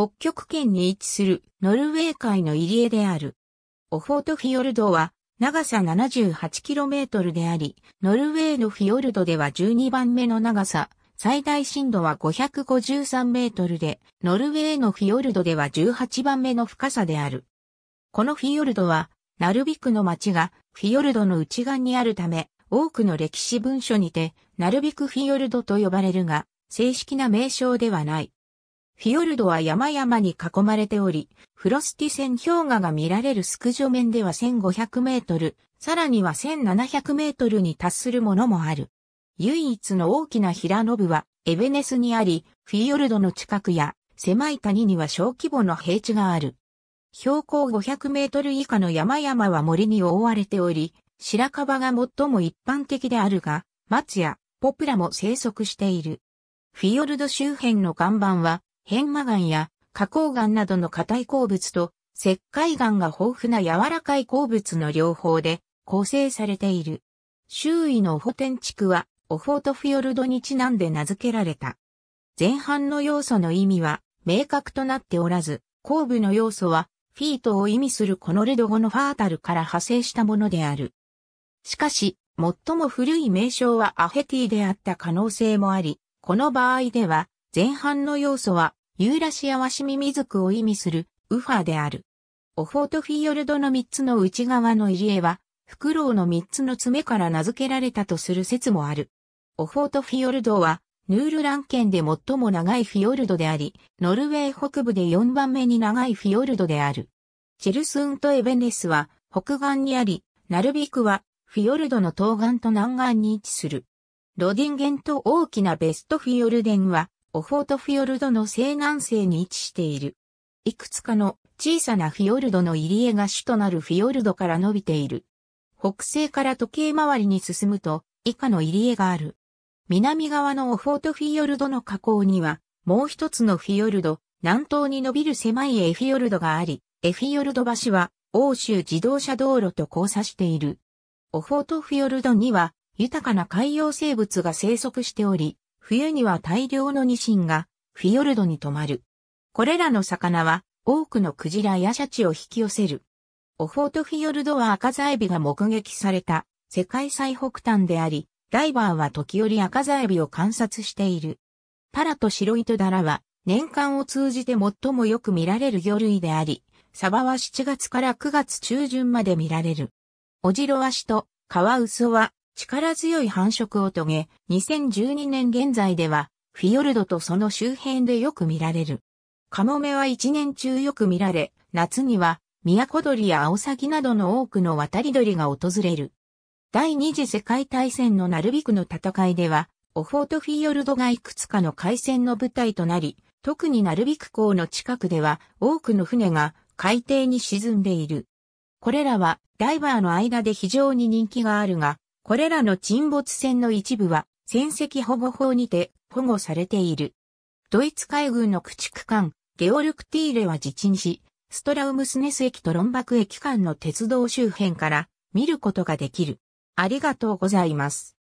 北極圏に位置するノルウェー海の入り江である。オフォートフィヨルドは長さ 78km であり、ノルウェーのフィヨルドでは12番目の長さ、最大深度は553メートルで、ノルウェーのフィヨルドでは18番目の深さである。このフィヨルドは、ナルビクの町がフィヨルドの内側にあるため、多くの歴史文書にて、ナルビクフィヨルドと呼ばれるが、正式な名称ではない。フィヨルドは山々に囲まれており、フロスティ線氷河が見られるスクジョ面では1500メートル、さらには1700メートルに達するものもある。唯一の大きな平野部はエベネスにあり、フィヨルドの近くや狭い谷には小規模の平地がある。標高500メートル以下の山々は森に覆われており、白樺が最も一般的であるが、松やポプラも生息している。フィヨルド周辺の岩盤は片麻岩や花崗岩などの硬い鉱物と石灰岩が豊富な柔らかい鉱物の両方で構成されている。周囲のオホテン地区はオホートフィヨルドにちなんで名付けられた。前半の要素の意味は明確となっておらず、後部の要素はフィートを意味するこのルド語のファータルから派生したものである。しかし、最も古い名称はアヘティであった可能性もあり、この場合では前半の要素はユーラシアはシミミズクを意味する、ウファーである。オフォートフィヨルドの3つの内側の入り江は、フクロウの3つの爪から名付けられたとする説もある。オフォートフィヨルドは、ヌールラン県で最も長いフィヨルドであり、ノルウェー北部で4番目に長いフィヨルドである。チェルスンとエベネスは北岸にあり、ナルビクはフィヨルドの東岸と南岸に位置する。ロディンゲンと大きなベストフィヨルデンはオホートフィヨルドの西南西に位置している。いくつかの小さなフィヨルドの入り江が主となるフィヨルドから伸びている。北西から時計回りに進むと以下の入り江がある。南側のオフォートフィヨルドの河口にはもう一つのフィヨルド、南東に伸びる狭いエフィヨルドがあり、エフィヨルド橋は欧州自動車道路と交差している。オフォートフィヨルドには豊かな海洋生物が生息しており、冬には大量のニシンがフィヨルドに泊まる。これらの魚は多くのクジラやシャチを引き寄せる。オホートフィヨルドは赤ザエビが目撃された世界最北端であり、ダイバーは時折赤ザエビを観察している。パラと白糸ダラは年間を通じて最もよく見られる魚類であり、サバは7月から9月中旬まで見られる。オジロワシとカワウソは力強い繁殖を遂げ、2012年現在では、フィヨルドとその周辺でよく見られる。カモメは一年中よく見られ、夏には、都鳥やアオサギなどの多くの渡り鳥が訪れる。第二次世界大戦のナルビクの戦いでは、オフォートフィヨルドがいくつかの海戦の舞台となり、特にナルビク港の近くでは多くの船が海底に沈んでいる。これらはダイバーの間で非常に人気があるが、これらの沈没船の一部は戦績保護法にて保護されている。ドイツ海軍の駆逐艦、ゲオルクティーレは自沈し、ストラウムスネス駅とロンバク駅間の鉄道周辺から見ることができる。ありがとうございます。